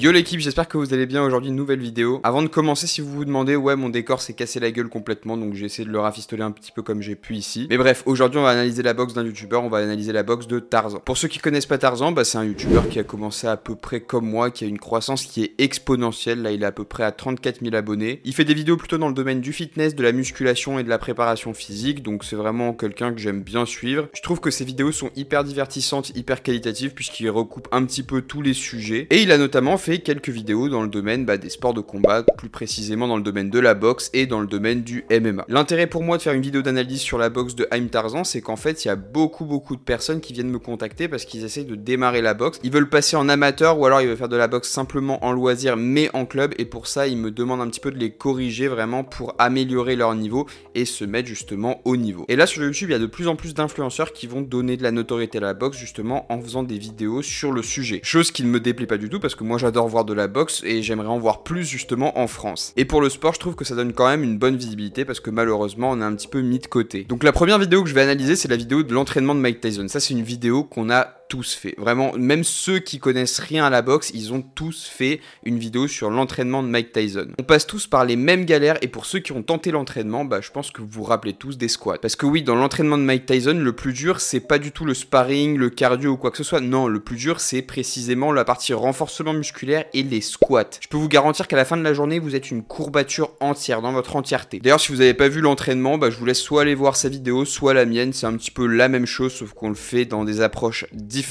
Yo l'équipe, j'espère que vous allez bien aujourd'hui, nouvelle vidéo. Avant de commencer, si vous vous demandez, ouais mon décor s'est cassé la gueule complètement, donc j'ai essayé de le rafistoler un petit peu comme j'ai pu ici. Mais bref, aujourd'hui on va analyser la box d'un youtubeur, on va analyser la box de Tarzan. Pour ceux qui connaissent pas Tarzan, bah, c'est un youtubeur qui a commencé à peu près comme moi, qui a une croissance qui est exponentielle, là il est à peu près à 34 000 abonnés. Il fait des vidéos plutôt dans le domaine du fitness, de la musculation et de la préparation physique, donc c'est vraiment quelqu'un que j'aime bien suivre. Je trouve que ses vidéos sont hyper divertissantes, hyper qualitatives, puisqu'il recoupe un petit peu tous les sujets. Et il a notamment fait quelques vidéos dans le domaine bah, des sports de combat, plus précisément dans le domaine de la boxe et dans le domaine du MMA. L'intérêt pour moi de faire une vidéo d'analyse sur la boxe de Haim Tarzan, c'est qu'en fait, il y a beaucoup beaucoup de personnes qui viennent me contacter parce qu'ils essayent de démarrer la boxe. Ils veulent passer en amateur ou alors ils veulent faire de la boxe simplement en loisir mais en club et pour ça, ils me demandent un petit peu de les corriger vraiment pour améliorer leur niveau et se mettre justement au niveau. Et là sur YouTube, il y a de plus en plus d'influenceurs qui vont donner de la notoriété à la boxe justement en faisant des vidéos sur le sujet. Chose qui ne me déplaît pas du tout parce que moi j'adore voir de la boxe et j'aimerais en voir plus justement en France. Et pour le sport, je trouve que ça donne quand même une bonne visibilité parce que malheureusement, on est un petit peu mis de côté. Donc la première vidéo que je vais analyser, c'est la vidéo de l'entraînement de Mike Tyson. Ça, c'est une vidéo qu'on a fait. Vraiment, même ceux qui connaissent rien à la boxe, ils ont tous fait une vidéo sur l'entraînement de Mike Tyson. On passe tous par les mêmes galères et pour ceux qui ont tenté l'entraînement, bah, je pense que vous vous rappelez tous des squats. Parce que oui, dans l'entraînement de Mike Tyson, le plus dur, c'est pas du tout le sparring, le cardio ou quoi que ce soit. Non, le plus dur, c'est précisément la partie renforcement musculaire et les squats. Je peux vous garantir qu'à la fin de la journée, vous êtes une courbature entière, dans votre entièreté. D'ailleurs, si vous n'avez pas vu l'entraînement, bah, je vous laisse soit aller voir sa vidéo, soit la mienne. C'est un petit peu la même chose, sauf qu'on le fait dans des approches différentes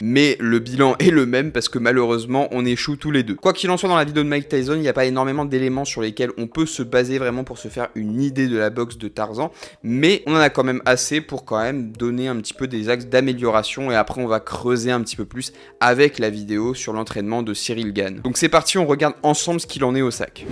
mais le bilan est le même parce que malheureusement on échoue tous les deux. Quoi qu'il en soit dans la vidéo de Mike Tyson, il n'y a pas énormément d'éléments sur lesquels on peut se baser vraiment pour se faire une idée de la boxe de Tarzan, mais on en a quand même assez pour quand même donner un petit peu des axes d'amélioration et après on va creuser un petit peu plus avec la vidéo sur l'entraînement de Cyril Gann. Donc c'est parti, on regarde ensemble ce qu'il en est au sac.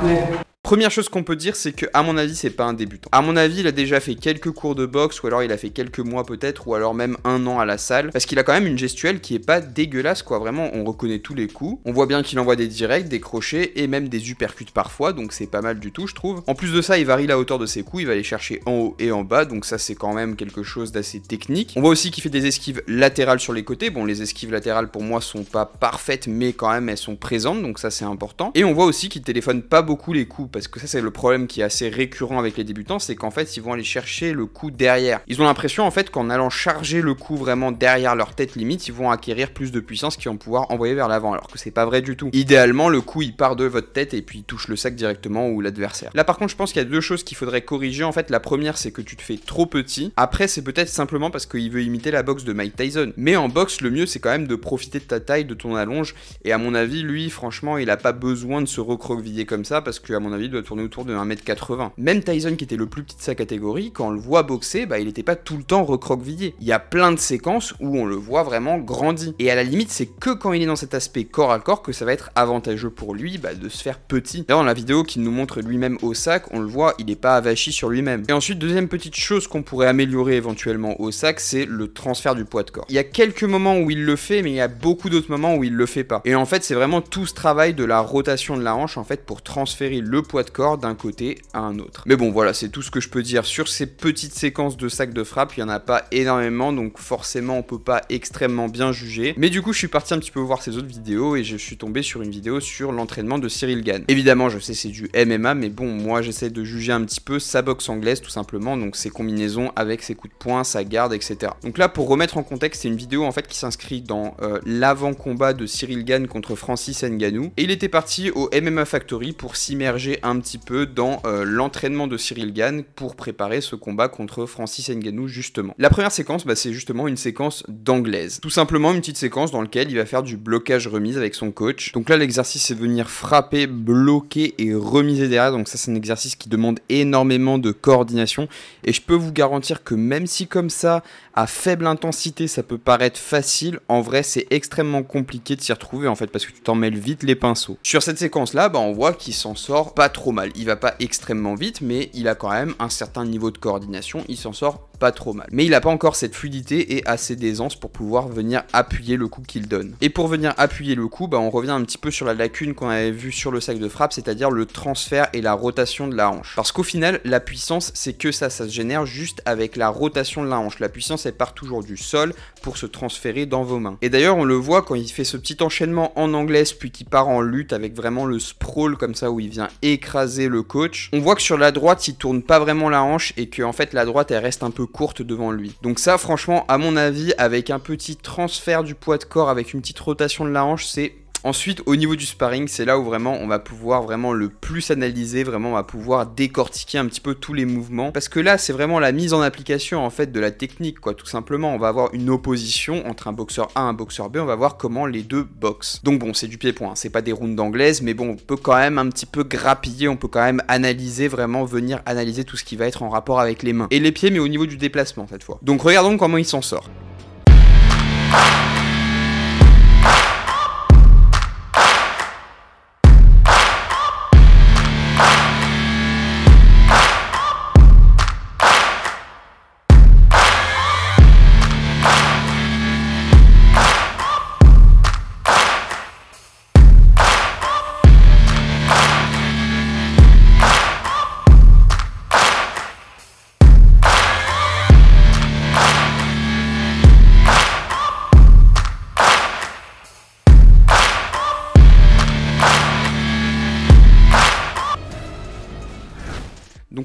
对。Première chose qu'on peut dire, c'est que, à mon avis, c'est pas un débutant. À mon avis, il a déjà fait quelques cours de boxe, ou alors il a fait quelques mois peut-être, ou alors même un an à la salle, parce qu'il a quand même une gestuelle qui est pas dégueulasse, quoi. Vraiment, on reconnaît tous les coups. On voit bien qu'il envoie des directs, des crochets et même des uppercuts parfois, donc c'est pas mal du tout, je trouve. En plus de ça, il varie la hauteur de ses coups, il va les chercher en haut et en bas, donc ça, c'est quand même quelque chose d'assez technique. On voit aussi qu'il fait des esquives latérales sur les côtés. Bon, les esquives latérales pour moi sont pas parfaites, mais quand même elles sont présentes, donc ça c'est important. Et on voit aussi qu'il téléphone pas beaucoup les coups, parce que ça c'est le problème qui est assez récurrent avec les débutants, c'est qu'en fait ils vont aller chercher le coup derrière. Ils ont l'impression en fait qu'en allant charger le coup vraiment derrière leur tête limite, ils vont acquérir plus de puissance qu'ils vont pouvoir envoyer vers l'avant, alors que c'est pas vrai du tout. Idéalement le coup il part de votre tête et puis il touche le sac directement ou l'adversaire. Là par contre je pense qu'il y a deux choses qu'il faudrait corriger, en fait la première c'est que tu te fais trop petit, après c'est peut-être simplement parce qu'il veut imiter la boxe de Mike Tyson, mais en boxe le mieux c'est quand même de profiter de ta taille, de ton allonge, et à mon avis lui franchement il a pas besoin de se recroqueviller comme ça parce que à mon avis doit tourner autour de 1m80. Même Tyson, qui était le plus petit de sa catégorie, quand on le voit boxer, bah, il n'était pas tout le temps recroquevillé. Il y a plein de séquences où on le voit vraiment grandi. Et à la limite, c'est que quand il est dans cet aspect corps à corps que ça va être avantageux pour lui bah, de se faire petit. dans la vidéo qui nous montre lui-même au sac, on le voit, il n'est pas avachi sur lui-même. Et ensuite, deuxième petite chose qu'on pourrait améliorer éventuellement au sac, c'est le transfert du poids de corps. Il y a quelques moments où il le fait, mais il y a beaucoup d'autres moments où il le fait pas. Et en fait, c'est vraiment tout ce travail de la rotation de la hanche en fait pour transférer le de corps d'un côté à un autre. Mais bon, voilà, c'est tout ce que je peux dire sur ces petites séquences de sacs de frappe. Il n'y en a pas énormément, donc forcément, on peut pas extrêmement bien juger. Mais du coup, je suis parti un petit peu voir ces autres vidéos et je suis tombé sur une vidéo sur l'entraînement de Cyril Gann. Évidemment, je sais, c'est du MMA, mais bon, moi, j'essaie de juger un petit peu sa boxe anglaise, tout simplement, donc ses combinaisons avec ses coups de poing, sa garde, etc. Donc là, pour remettre en contexte, c'est une vidéo en fait qui s'inscrit dans euh, l'avant-combat de Cyril Gann contre Francis Nganou. Et il était parti au MMA Factory pour s'immerger un petit peu dans euh, l'entraînement de Cyril Gann pour préparer ce combat contre Francis Ngannou justement. La première séquence, bah, c'est justement une séquence d'anglaise. Tout simplement une petite séquence dans laquelle il va faire du blocage remise avec son coach. Donc là l'exercice c'est venir frapper, bloquer et remiser derrière. Donc ça c'est un exercice qui demande énormément de coordination et je peux vous garantir que même si comme ça à faible intensité ça peut paraître facile, en vrai c'est extrêmement compliqué de s'y retrouver en fait parce que tu t'en mêles vite les pinceaux. Sur cette séquence là, bah, on voit qu'il s'en sort pas trop mal. Il va pas extrêmement vite, mais il a quand même un certain niveau de coordination. Il s'en sort pas trop mal. Mais il n'a pas encore cette fluidité et assez d'aisance pour pouvoir venir appuyer le coup qu'il donne. Et pour venir appuyer le coup, bah, on revient un petit peu sur la lacune qu'on avait vue sur le sac de frappe, c'est-à-dire le transfert et la rotation de la hanche. Parce qu'au final, la puissance, c'est que ça, ça se génère juste avec la rotation de la hanche. La puissance, elle part toujours du sol pour se transférer dans vos mains. Et d'ailleurs, on le voit quand il fait ce petit enchaînement en anglaise, puis qu'il part en lutte avec vraiment le sprawl comme ça, où il vient écraser le coach. On voit que sur la droite, il tourne pas vraiment la hanche et que en fait la droite elle reste un peu courte devant lui. Donc ça, franchement, à mon avis, avec un petit transfert du poids de corps, avec une petite rotation de la hanche, c'est Ensuite, au niveau du sparring, c'est là où vraiment on va pouvoir vraiment le plus analyser, vraiment on va pouvoir décortiquer un petit peu tous les mouvements. Parce que là, c'est vraiment la mise en application en fait de la technique, quoi. Tout simplement, on va avoir une opposition entre un boxeur A et un boxeur B, on va voir comment les deux boxent. Donc bon, c'est du pied-point, c'est pas des rounds d'anglaise, mais bon, on peut quand même un petit peu grappiller, on peut quand même analyser, vraiment venir analyser tout ce qui va être en rapport avec les mains. Et les pieds, mais au niveau du déplacement cette fois. Donc regardons comment il s'en sort.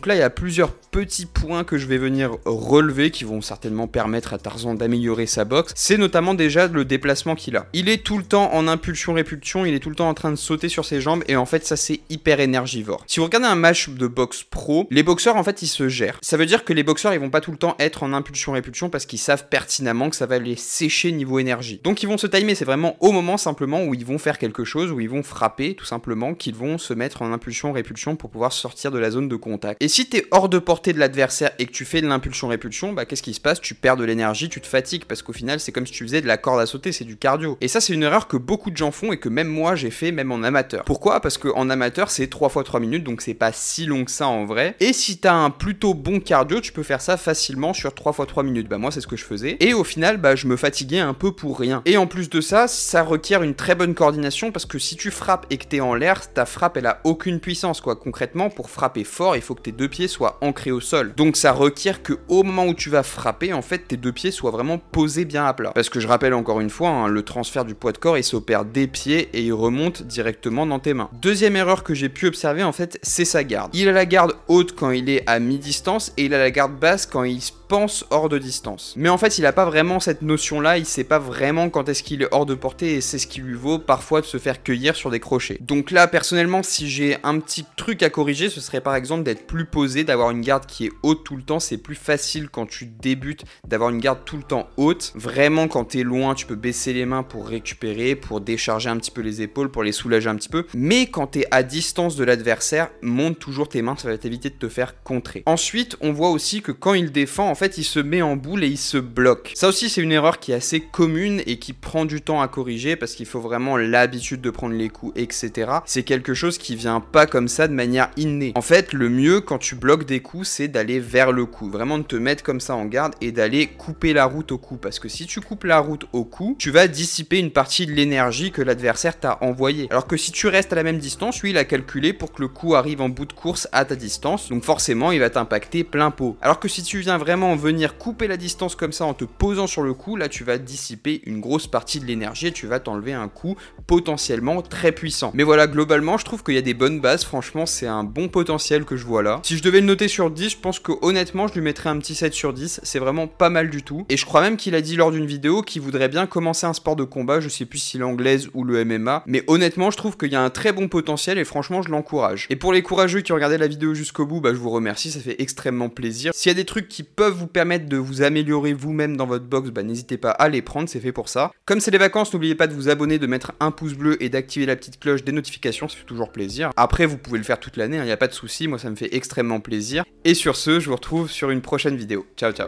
là, il y a plusieurs petits points que je vais venir relever qui vont certainement permettre à Tarzan d'améliorer sa boxe. C'est notamment déjà le déplacement qu'il a. Il est tout le temps en impulsion-répulsion, il est tout le temps en train de sauter sur ses jambes et en fait, ça c'est hyper énergivore. Si vous regardez un match de boxe pro, les boxeurs en fait, ils se gèrent. Ça veut dire que les boxeurs, ils vont pas tout le temps être en impulsion-répulsion parce qu'ils savent pertinemment que ça va les sécher niveau énergie. Donc ils vont se timer, c'est vraiment au moment simplement où ils vont faire quelque chose, où ils vont frapper tout simplement, qu'ils vont se mettre en impulsion-répulsion pour pouvoir sortir de la zone de contact si tu es hors de portée de l'adversaire et que tu fais de l'impulsion-répulsion, bah qu'est-ce qui se passe Tu perds de l'énergie, tu te fatigues parce qu'au final, c'est comme si tu faisais de la corde à sauter, c'est du cardio. Et ça, c'est une erreur que beaucoup de gens font et que même moi j'ai fait, même en amateur. Pourquoi Parce que en amateur, c'est 3 fois 3 minutes donc c'est pas si long que ça en vrai. Et si t'as un plutôt bon cardio, tu peux faire ça facilement sur 3 fois 3 minutes. Bah moi c'est ce que je faisais. Et au final, bah je me fatiguais un peu pour rien. Et en plus de ça, ça requiert une très bonne coordination parce que si tu frappes et que t'es en l'air, ta frappe elle a aucune puissance quoi. Concrètement, pour frapper fort, il faut que deux pieds soient ancrés au sol. Donc ça requiert que au moment où tu vas frapper, en fait, tes deux pieds soient vraiment posés bien à plat. Parce que je rappelle encore une fois, hein, le transfert du poids de corps, il s'opère des pieds et il remonte directement dans tes mains. Deuxième erreur que j'ai pu observer, en fait, c'est sa garde. Il a la garde haute quand il est à mi-distance et il a la garde basse quand il se pense hors de distance. Mais en fait, il n'a pas vraiment cette notion-là, il sait pas vraiment quand est-ce qu'il est hors de portée et c'est ce qui lui vaut parfois de se faire cueillir sur des crochets. Donc là, personnellement, si j'ai un petit truc à corriger, ce serait par exemple d'être plus posé, d'avoir une garde qui est haute tout le temps. C'est plus facile quand tu débutes d'avoir une garde tout le temps haute. Vraiment, quand tu es loin, tu peux baisser les mains pour récupérer, pour décharger un petit peu les épaules, pour les soulager un petit peu. Mais quand tu es à distance de l'adversaire, monte toujours tes mains, ça va t'éviter de te faire contrer. Ensuite, on voit aussi que quand il défend, fait, il se met en boule et il se bloque. Ça aussi, c'est une erreur qui est assez commune et qui prend du temps à corriger parce qu'il faut vraiment l'habitude de prendre les coups, etc. C'est quelque chose qui vient pas comme ça de manière innée. En fait, le mieux quand tu bloques des coups, c'est d'aller vers le coup. Vraiment de te mettre comme ça en garde et d'aller couper la route au coup. Parce que si tu coupes la route au coup, tu vas dissiper une partie de l'énergie que l'adversaire t'a envoyée. Alors que si tu restes à la même distance, lui, il a calculé pour que le coup arrive en bout de course à ta distance. Donc forcément, il va t'impacter plein pot. Alors que si tu viens vraiment venir couper la distance comme ça en te posant sur le coup, là tu vas dissiper une grosse partie de l'énergie et tu vas t'enlever un coup potentiellement très puissant. Mais voilà, globalement, je trouve qu'il y a des bonnes bases, franchement, c'est un bon potentiel que je vois là. Si je devais le noter sur 10, je pense que honnêtement, je lui mettrais un petit 7 sur 10, c'est vraiment pas mal du tout. Et je crois même qu'il a dit lors d'une vidéo qu'il voudrait bien commencer un sport de combat, je sais plus si l'anglaise ou le MMA, mais honnêtement, je trouve qu'il y a un très bon potentiel et franchement, je l'encourage. Et pour les courageux qui ont regardé la vidéo jusqu'au bout, bah je vous remercie, ça fait extrêmement plaisir. S'il y a des trucs qui peuvent vous permettre de vous améliorer vous-même dans votre box, bah, n'hésitez pas à les prendre, c'est fait pour ça. Comme c'est les vacances, n'oubliez pas de vous abonner, de mettre un pouce bleu et d'activer la petite cloche des notifications, ça fait toujours plaisir. Après, vous pouvez le faire toute l'année, il hein, n'y a pas de souci, moi ça me fait extrêmement plaisir. Et sur ce, je vous retrouve sur une prochaine vidéo. Ciao ciao